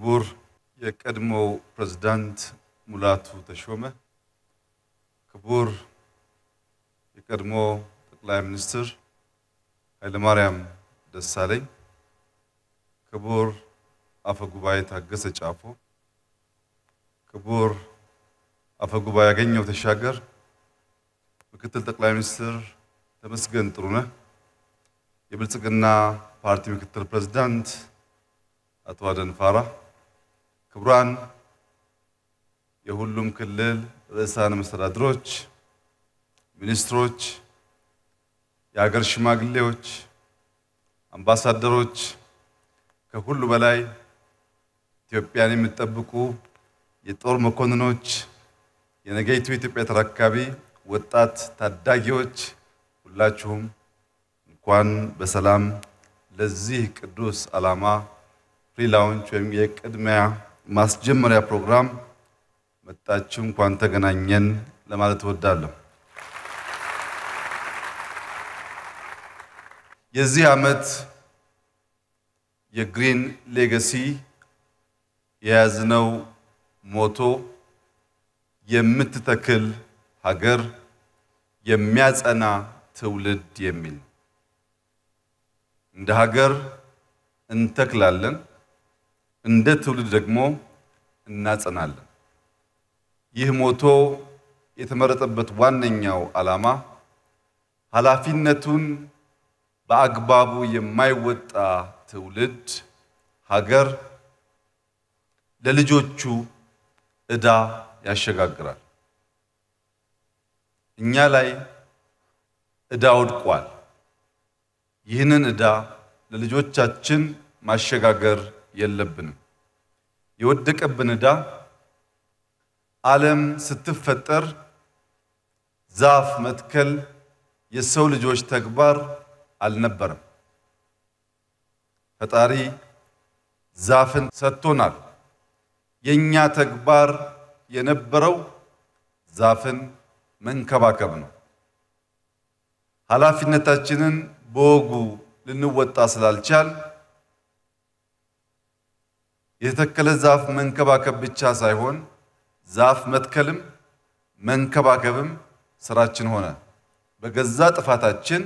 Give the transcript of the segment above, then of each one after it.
ክቡር የቀድሞው ፕሬዝዳንት ሙላቱ ተሾመ፣ ክቡር የቀድሞ ጠቅላይ ሚኒስትር ኃይለማርያም ደሳለኝ፣ ክቡር አፈ ጉባኤ ታገሰ ጫፎ፣ ክቡር አፈ ጉባኤ ያገኘው ተሻገር፣ ምክትል ጠቅላይ ሚኒስትር ተመስገን ጥሩነህ፣ የብልጽግና ፓርቲ ምክትል ፕሬዝዳንት አቶ አደንፋራ ክቡራን የሁሉም ክልል ርዕሳነ መስተዳድሮች፣ ሚኒስትሮች፣ የሀገር ሽማግሌዎች፣ አምባሳደሮች፣ ከሁሉ በላይ ኢትዮጵያን የሚጠብቁ የጦር መኮንኖች፣ የነገይቱ ኢትዮጵያ ተረካቢ ወጣት ታዳጊዎች፣ ሁላችሁም እንኳን በሰላም ለዚህ ቅዱስ ዓላማ ፕሪላውንች ወይም የቅድሚያ ማስጀመሪያ ፕሮግራም መጣችሁ እንኳን ተገናኘን ለማለት እወዳለሁ። የዚህ ዓመት የግሪን ሌጋሲ የያዝነው ሞቶ የምትተክል ሀገር የሚያጸና ትውልድ የሚል እንደ ሀገር እንተክላለን እንደ ትውልድ ደግሞ እናጸናለን። ይህ ሞቶ የተመረጠበት ዋነኛው ዓላማ ኃላፊነቱን በአግባቡ የማይወጣ ትውልድ ሀገር ለልጆቹ ዕዳ ያሸጋግራል። እኛ ላይ ዕዳ ወድቋል። ይህንን ዕዳ ለልጆቻችን ማሸጋገር የለብንም። የወደቀብን ዕዳ ዓለም ስትፈጠር ዛፍ መትከል የሰው ልጆች ተግባር አልነበረም። ፈጣሪ ዛፍን ሰጥቶናል። የኛ ተግባር የነበረው ዛፍን መንከባከብ ነው። ኃላፊነታችንን በወጉ ልንወጣ ስላልቻል የተተከለ ዛፍ መንከባከብ ብቻ ሳይሆን ዛፍ መትከልም መንከባከብም ስራችን ሆነ። በገዛ ጥፋታችን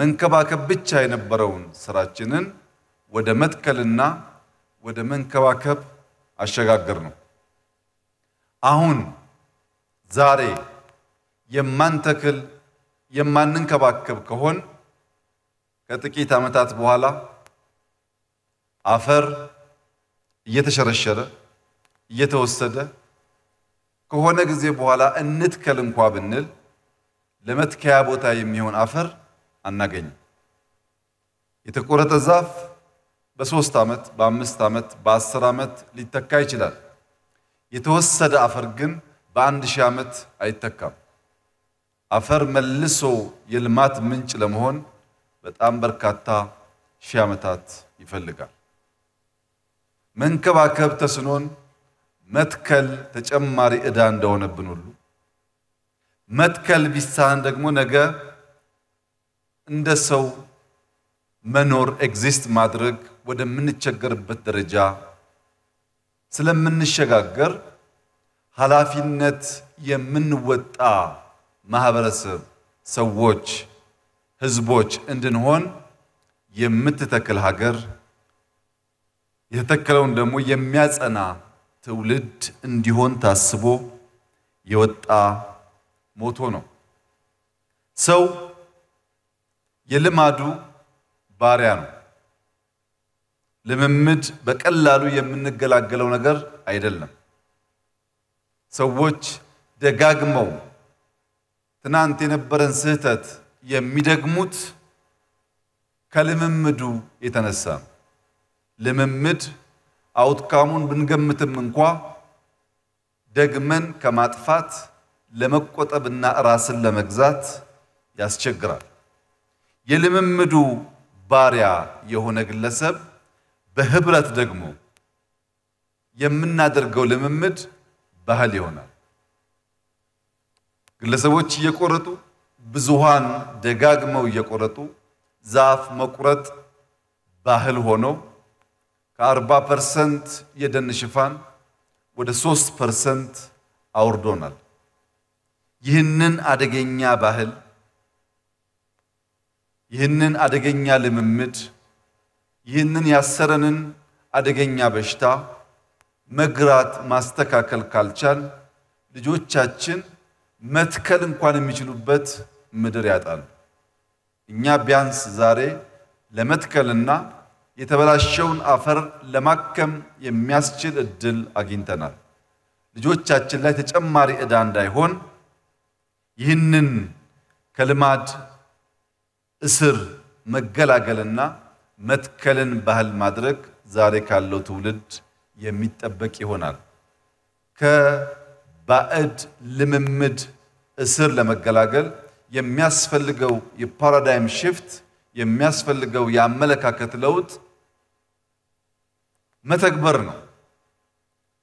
መንከባከብ ብቻ የነበረውን ስራችንን ወደ መትከልና ወደ መንከባከብ አሸጋገር ነው። አሁን ዛሬ የማንተክል የማንንከባከብ ከሆን ከጥቂት ዓመታት በኋላ አፈር እየተሸረሸረ እየተወሰደ ከሆነ ጊዜ በኋላ እንትከል እንኳ ብንል ለመትከያ ቦታ የሚሆን አፈር አናገኝም። የተቆረጠ ዛፍ በሶስት ዓመት በአምስት ዓመት በአስር ዓመት ሊተካ ይችላል። የተወሰደ አፈር ግን በአንድ ሺህ ዓመት አይተካም። አፈር መልሶ የልማት ምንጭ ለመሆን በጣም በርካታ ሺህ ዓመታት ይፈልጋል። መንከባከብ ተስኖን መትከል ተጨማሪ ዕዳ እንደሆነብን ሁሉ መትከል ቢሳን ደግሞ ነገ እንደ ሰው መኖር ኤግዚስት ማድረግ ወደምንቸገርበት ደረጃ ስለምንሸጋገር ኃላፊነት የምንወጣ ማህበረሰብ፣ ሰዎች፣ ህዝቦች እንድንሆን የምትተክል ሀገር የተተከለውን ደግሞ የሚያጸና ትውልድ እንዲሆን ታስቦ የወጣ ሞቶ ነው። ሰው የልማዱ ባሪያ ነው። ልምምድ በቀላሉ የምንገላገለው ነገር አይደለም። ሰዎች ደጋግመው ትናንት የነበረን ስህተት የሚደግሙት ከልምምዱ የተነሳ ነው። ልምምድ አውትካሙን ብንገምትም እንኳ ደግመን ከማጥፋት ለመቆጠብና ራስን ለመግዛት ያስቸግራል። የልምምዱ ባሪያ የሆነ ግለሰብ በህብረት ደግሞ የምናደርገው ልምምድ ባህል ይሆናል። ግለሰቦች እየቆረጡ ብዙሃን ደጋግመው እየቆረጡ ዛፍ መቁረጥ ባህል ሆኖ ከአርባ ፐርሰንት የደን ሽፋን ወደ 3 ፐርሰንት አውርዶናል። ይህንን አደገኛ ባህል ይህንን አደገኛ ልምምድ ይህንን ያሰረንን አደገኛ በሽታ መግራት ማስተካከል ካልቻል ልጆቻችን መትከል እንኳን የሚችሉበት ምድር ያጣሉ። እኛ ቢያንስ ዛሬ ለመትከልና የተበላሸውን አፈር ለማከም የሚያስችል እድል አግኝተናል። ልጆቻችን ላይ ተጨማሪ ዕዳ እንዳይሆን ይህንን ከልማድ እስር መገላገልና መትከልን ባህል ማድረግ ዛሬ ካለው ትውልድ የሚጠበቅ ይሆናል። ከባዕድ ልምምድ እስር ለመገላገል የሚያስፈልገው የፓራዳይም ሽፍት የሚያስፈልገው የአመለካከት ለውጥ መተግበር ነው።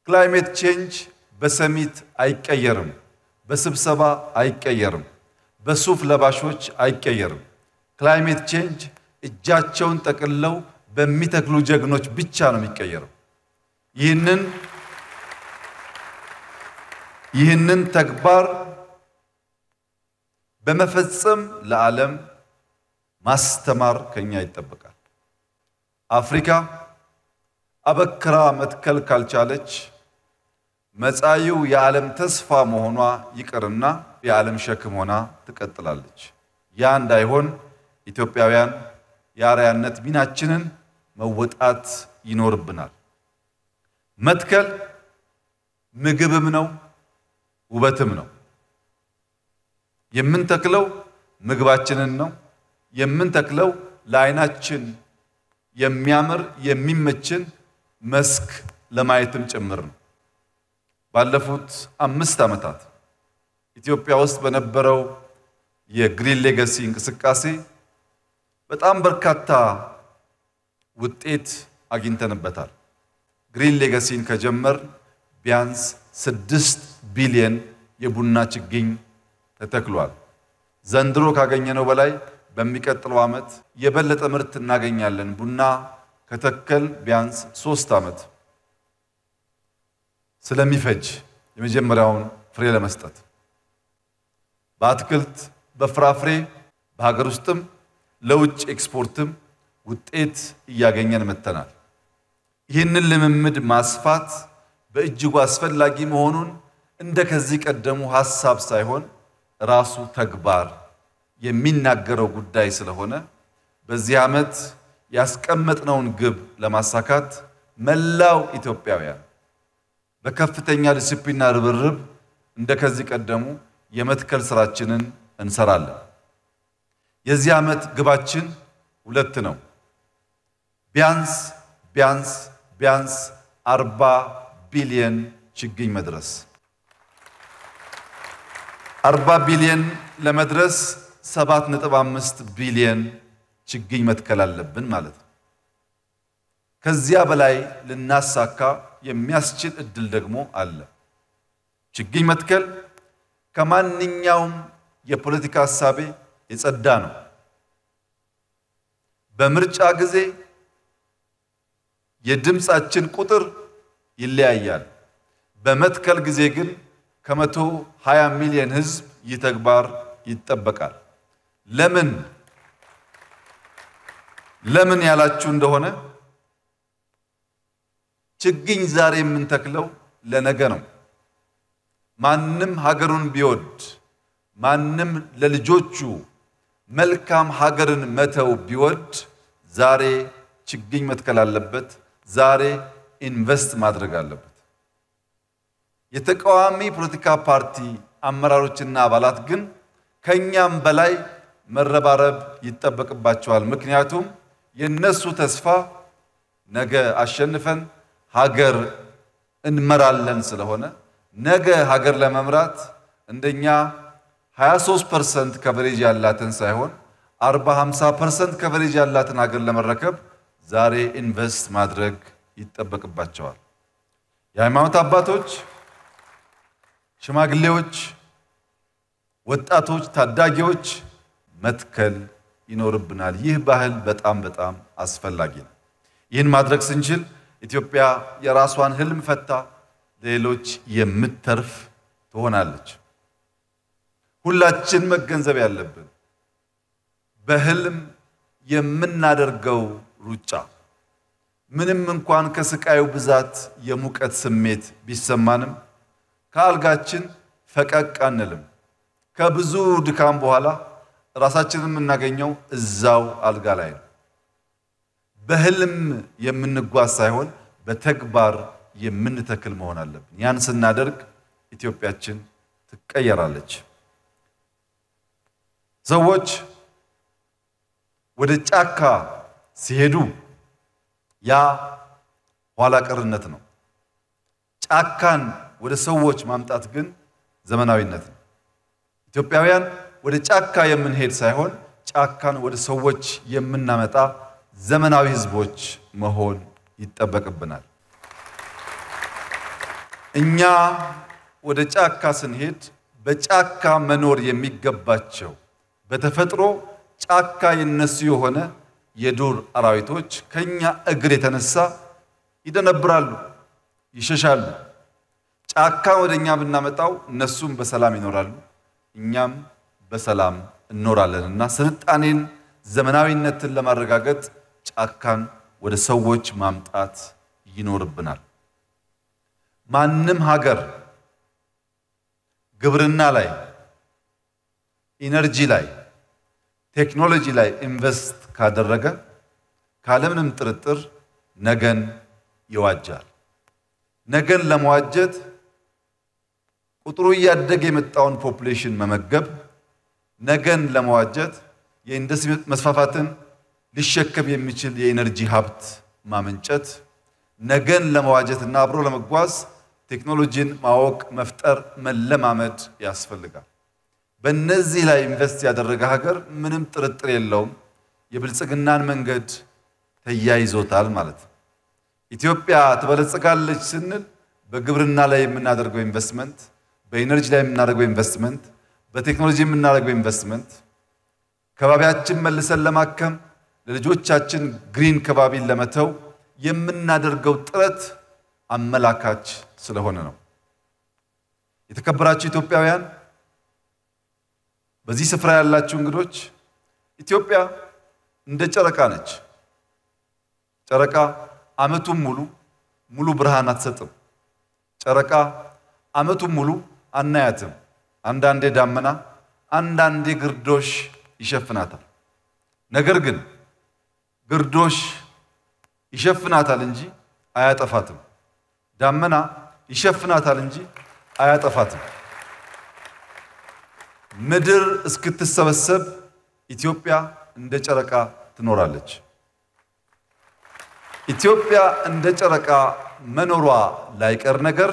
ክላይሜት ቼንጅ በሰሚት አይቀየርም፣ በስብሰባ አይቀየርም፣ በሱፍ ለባሾች አይቀየርም። ክላይሜት ቼንጅ እጃቸውን ጠቅልለው በሚተክሉ ጀግኖች ብቻ ነው የሚቀየረው። ይህንን ይህንን ተግባር በመፈጸም ለዓለም ማስተማር ከኛ ይጠበቃል። አፍሪካ አበክራ መትከል ካልቻለች መጻኢው የዓለም ተስፋ መሆኗ ይቅርና የዓለም ሸክም ሆና ትቀጥላለች። ያ እንዳይሆን ኢትዮጵያውያን የአርአያነት ሚናችንን መወጣት ይኖርብናል። መትከል ምግብም ነው፣ ውበትም ነው። የምንተክለው ምግባችንን ነው። የምንተክለው ለዓይናችን የሚያምር የሚመችን መስክ ለማየትም ጭምር ነው። ባለፉት አምስት ዓመታት ኢትዮጵያ ውስጥ በነበረው የግሪን ሌጋሲ እንቅስቃሴ በጣም በርካታ ውጤት አግኝተንበታል። ግሪን ሌጋሲን ከጀመር ቢያንስ ስድስት ቢሊየን የቡና ችግኝ ተተክሏል። ዘንድሮ ካገኘነው በላይ በሚቀጥለው ዓመት የበለጠ ምርት እናገኛለን። ቡና ከተከል ቢያንስ ሶስት ዓመት ስለሚፈጅ የመጀመሪያውን ፍሬ ለመስጠት በአትክልት በፍራፍሬ በሀገር ውስጥም ለውጭ ኤክስፖርትም ውጤት እያገኘን መጥተናል። ይህንን ልምምድ ማስፋት በእጅጉ አስፈላጊ መሆኑን እንደ ከዚህ ቀደሙ ሀሳብ ሳይሆን ራሱ ተግባር የሚናገረው ጉዳይ ስለሆነ በዚህ ዓመት ያስቀመጥነውን ግብ ለማሳካት መላው ኢትዮጵያውያን በከፍተኛ ዲስፕሊንና ርብርብ እንደከዚህ ቀደሙ የመትከል ስራችንን እንሰራለን። የዚህ ዓመት ግባችን ሁለት ነው። ቢያንስ ቢያንስ ቢያንስ አርባ ቢሊየን ችግኝ መድረስ አርባ ቢሊየን ለመድረስ ሰባት ነጥብ አምስት ቢሊየን ችግኝ መትከል አለብን ማለት ነው። ከዚያ በላይ ልናሳካ የሚያስችል እድል ደግሞ አለ። ችግኝ መትከል ከማንኛውም የፖለቲካ ሀሳቤ የጸዳ ነው። በምርጫ ጊዜ የድምፃችን ቁጥር ይለያያል። በመትከል ጊዜ ግን ከመቶ 20 ሚሊዮን ህዝብ ይህ ተግባር ይጠበቃል። ለምን ለምን ያላችሁ እንደሆነ ችግኝ ዛሬ የምንተክለው ለነገ ነው። ማንም ሀገሩን ቢወድ ማንም ለልጆቹ መልካም ሀገርን መተው ቢወድ ዛሬ ችግኝ መትከል አለበት። ዛሬ ኢንቨስት ማድረግ አለበት። የተቃዋሚ ፖለቲካ ፓርቲ አመራሮችና አባላት ግን ከኛም በላይ መረባረብ ይጠበቅባቸዋል። ምክንያቱም የነሱ ተስፋ ነገ አሸንፈን ሀገር እንመራለን ስለሆነ ነገ ሀገር ለመምራት እንደኛ 23% ከቨሬጅ ያላትን ሳይሆን 40 50% ከቨሬጅ ያላትን ሀገር ለመረከብ ዛሬ ኢንቨስት ማድረግ ይጠበቅባቸዋል። የሃይማኖት አባቶች፣ ሽማግሌዎች፣ ወጣቶች፣ ታዳጊዎች መትከል ይኖርብናል። ይህ ባህል በጣም በጣም አስፈላጊ ነው። ይህን ማድረግ ስንችል ኢትዮጵያ የራሷን ህልም ፈታ ሌሎች የምትተርፍ ትሆናለች። ሁላችን መገንዘብ ያለብን በህልም የምናደርገው ሩጫ ምንም እንኳን ከስቃዩ ብዛት የሙቀት ስሜት ቢሰማንም ከአልጋችን ፈቀቅ አንልም። ከብዙ ድካም በኋላ ራሳችንን የምናገኘው እዛው አልጋ ላይ ነው። በህልም የምንጓዝ ሳይሆን በተግባር የምንተክል መሆን አለብን። ያን ስናደርግ ኢትዮጵያችን ትቀየራለች። ሰዎች ወደ ጫካ ሲሄዱ ያ ኋላ ቀርነት ነው። ጫካን ወደ ሰዎች ማምጣት ግን ዘመናዊነት ነው። ኢትዮጵያውያን ወደ ጫካ የምንሄድ ሳይሆን ጫካን ወደ ሰዎች የምናመጣ ዘመናዊ ህዝቦች መሆን ይጠበቅብናል። እኛ ወደ ጫካ ስንሄድ በጫካ መኖር የሚገባቸው በተፈጥሮ ጫካ የነሱ የሆነ የዱር አራዊቶች ከኛ እግር የተነሳ ይደነብራሉ፣ ይሸሻሉ። ጫካ ወደ እኛ ብናመጣው እነሱም በሰላም ይኖራሉ፣ እኛም በሰላም እንኖራለን እና ስልጣኔን ዘመናዊነትን ለማረጋገጥ ጫካን ወደ ሰዎች ማምጣት ይኖርብናል። ማንም ሀገር ግብርና ላይ፣ ኢነርጂ ላይ፣ ቴክኖሎጂ ላይ ኢንቨስት ካደረገ ካለምንም ጥርጥር ነገን ይዋጃል። ነገን ለመዋጀት ቁጥሩ እያደገ የመጣውን ፖፑሌሽን መመገብ ነገን ለመዋጀት የኢንዱስትሪ መስፋፋትን ሊሸከም የሚችል የኢነርጂ ሀብት ማመንጨት፣ ነገን ለመዋጀት እና አብሮ ለመጓዝ ቴክኖሎጂን ማወቅ፣ መፍጠር፣ መለማመድ ያስፈልጋል። በእነዚህ ላይ ኢንቨስት ያደረገ ሀገር ምንም ጥርጥር የለውም የብልጽግናን መንገድ ተያይዞታል ማለት ነው። ኢትዮጵያ ትበለጽጋለች ስንል በግብርና ላይ የምናደርገው ኢንቨስትመንት፣ በኢነርጂ ላይ የምናደርገው ኢንቨስትመንት በቴክኖሎጂ የምናደርገው ኢንቨስትመንት ከባቢያችን መልሰን ለማከም ለልጆቻችን ግሪን ከባቢን ለመተው የምናደርገው ጥረት አመላካች ስለሆነ ነው። የተከበራችሁ ኢትዮጵያውያን፣ በዚህ ስፍራ ያላችሁ እንግዶች፣ ኢትዮጵያ እንደ ጨረቃ ነች። ጨረቃ አመቱን ሙሉ ሙሉ ብርሃን አትሰጥም። ጨረቃ አመቱን ሙሉ አናያትም። አንዳንዴ ዳመና፣ አንዳንዴ ግርዶሽ ይሸፍናታል። ነገር ግን ግርዶሽ ይሸፍናታል እንጂ አያጠፋትም። ዳመና ይሸፍናታል እንጂ አያጠፋትም። ምድር እስክትሰበሰብ ኢትዮጵያ እንደ ጨረቃ ትኖራለች። ኢትዮጵያ እንደ ጨረቃ መኖሯ ላይቀር ነገር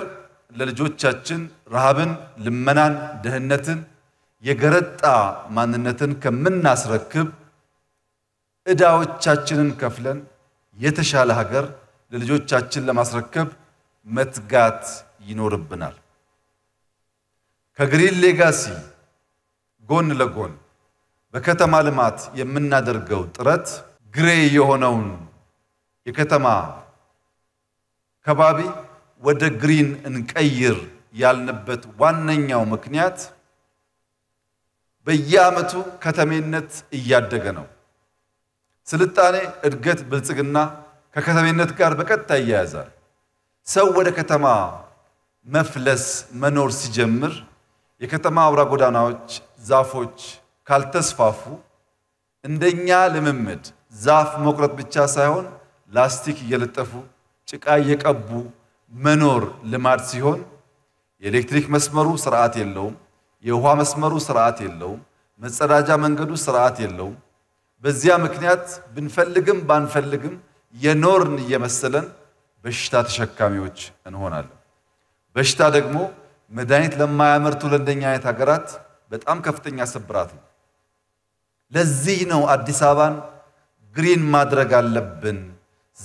ለልጆቻችን ረሃብን፣ ልመናን፣ ድህነትን፣ የገረጣ ማንነትን ከምናስረክብ እዳዎቻችንን ከፍለን የተሻለ ሀገር ለልጆቻችን ለማስረከብ መትጋት ይኖርብናል። ከግሪን ሌጋሲ ጎን ለጎን በከተማ ልማት የምናደርገው ጥረት ግሬ የሆነውን የከተማ ከባቢ ወደ ግሪን እንቀይር ያልንበት ዋነኛው ምክንያት በየዓመቱ ከተሜነት እያደገ ነው። ስልጣኔ፣ እድገት፣ ብልጽግና ከከተሜነት ጋር በቀጥታ ይያያዛል። ሰው ወደ ከተማ መፍለስ መኖር ሲጀምር የከተማ አውራ ጎዳናዎች፣ ዛፎች ካልተስፋፉ እንደኛ ልምምድ ዛፍ መቁረጥ ብቻ ሳይሆን ላስቲክ እየለጠፉ ጭቃ እየቀቡ መኖር ልማድ ሲሆን የኤሌክትሪክ መስመሩ ስርዓት የለውም፣ የውሃ መስመሩ ስርዓት የለውም፣ መጸዳጃ መንገዱ ስርዓት የለውም። በዚያ ምክንያት ብንፈልግም ባንፈልግም የኖርን እየመሰለን በሽታ ተሸካሚዎች እንሆናለን። በሽታ ደግሞ መድኃኒት ለማያመርቱ ለእንደኛ አይነት ሀገራት በጣም ከፍተኛ ስብራት ነው። ለዚህ ነው አዲስ አበባን ግሪን ማድረግ አለብን፣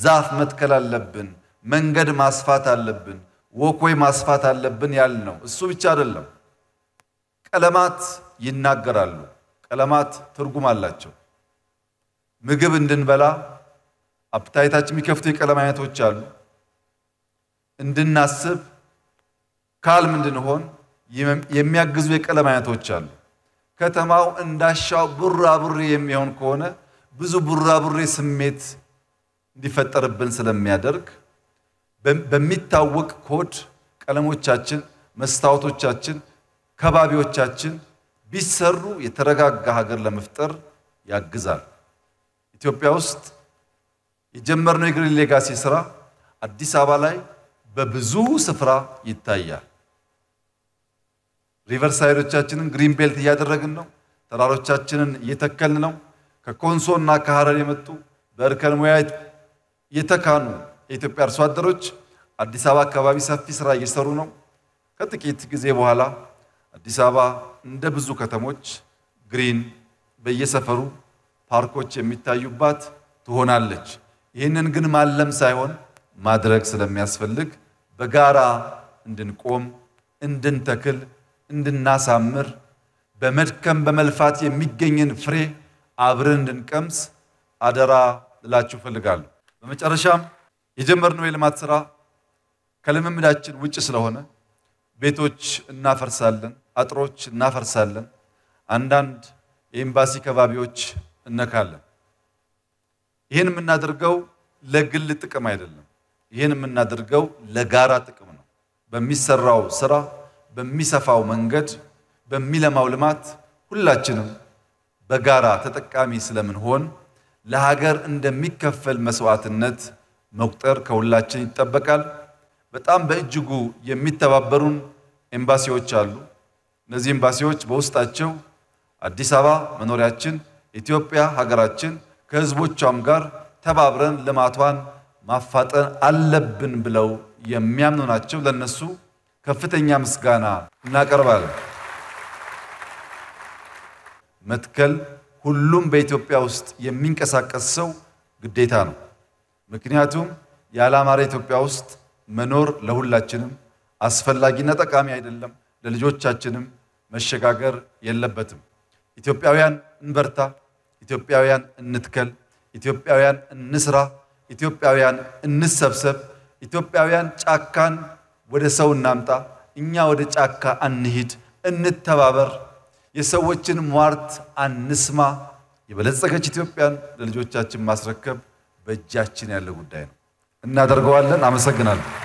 ዛፍ መትከል አለብን መንገድ ማስፋት አለብን፣ ወኮይ ማስፋት አለብን ያል ነው። እሱ ብቻ አይደለም። ቀለማት ይናገራሉ። ቀለማት ትርጉም አላቸው። ምግብ እንድንበላ አፕታይታችን የሚከፍቱ የቀለም አይነቶች አሉ። እንድናስብ ካልም እንድንሆን የሚያግዙ የቀለም አይነቶች አሉ። ከተማው እንዳሻው ቡራቡሬ የሚሆን ከሆነ ብዙ ቡራቡሬ ስሜት እንዲፈጠርብን ስለሚያደርግ በሚታወቅ ኮድ ቀለሞቻችን፣ መስታወቶቻችን፣ ከባቢዎቻችን ቢሰሩ የተረጋጋ ሀገር ለመፍጠር ያግዛል። ኢትዮጵያ ውስጥ የጀመርነው የግሪን ሌጋሲ ስራ አዲስ አበባ ላይ በብዙ ስፍራ ይታያል። ሪቨርሳይዶቻችንን ሳይዶቻችንን ግሪን ቤልት እያደረግን ነው። ተራሮቻችንን እየተከልን ነው። ከኮንሶ እና ከሀረር የመጡ በእርከን ሙያ የተካኑ የኢትዮጵያ አርሶ አደሮች አዲስ አበባ አካባቢ ሰፊ ስራ እየሰሩ ነው። ከጥቂት ጊዜ በኋላ አዲስ አበባ እንደ ብዙ ከተሞች ግሪን በየሰፈሩ ፓርኮች የሚታዩባት ትሆናለች። ይህንን ግን ማለም ሳይሆን ማድረግ ስለሚያስፈልግ በጋራ እንድንቆም፣ እንድንተክል፣ እንድናሳምር በመድከም በመልፋት የሚገኝን ፍሬ አብረን እንድንቀምስ አደራ ልላችሁ እፈልጋለሁ። በመጨረሻም የጀመርነው የልማት ስራ ከልምምዳችን ውጭ ስለሆነ ቤቶች እናፈርሳለን፣ አጥሮች እናፈርሳለን፣ አንዳንድ የኤምባሲ ከባቢዎች እነካለን። ይህን የምናደርገው ለግል ጥቅም አይደለም። ይህን የምናደርገው ለጋራ ጥቅም ነው። በሚሰራው ስራ፣ በሚሰፋው መንገድ፣ በሚለማው ልማት ሁላችንም በጋራ ተጠቃሚ ስለምንሆን ለሀገር እንደሚከፈል መስዋዕትነት መቁጠር ከሁላችን ይጠበቃል። በጣም በእጅጉ የሚተባበሩን ኤምባሲዎች አሉ። እነዚህ ኤምባሲዎች በውስጣቸው አዲስ አበባ መኖሪያችን፣ ኢትዮጵያ ሀገራችን ከህዝቦቿም ጋር ተባብረን ልማቷን ማፋጠን አለብን ብለው የሚያምኑ ናቸው። ለነሱ ከፍተኛ ምስጋና እናቀርባለን። መትከል ሁሉም በኢትዮጵያ ውስጥ የሚንቀሳቀስ ሰው ግዴታ ነው። ምክንያቱም ያላማረ ኢትዮጵያ ውስጥ መኖር ለሁላችንም አስፈላጊና ጠቃሚ አይደለም። ለልጆቻችንም መሸጋገር የለበትም። ኢትዮጵያውያን እንበርታ፣ ኢትዮጵያውያን እንትከል፣ ኢትዮጵያውያን እንስራ፣ ኢትዮጵያውያን እንሰብሰብ፣ ኢትዮጵያውያን ጫካን ወደ ሰው እናምጣ፣ እኛ ወደ ጫካ አንሂድ፣ እንተባበር፣ የሰዎችን ሟርት አንስማ። የበለጸገች ኢትዮጵያን ለልጆቻችን ማስረከብ በእጃችን ያለ ጉዳይ ነው። እናደርገዋለን። አመሰግናለሁ።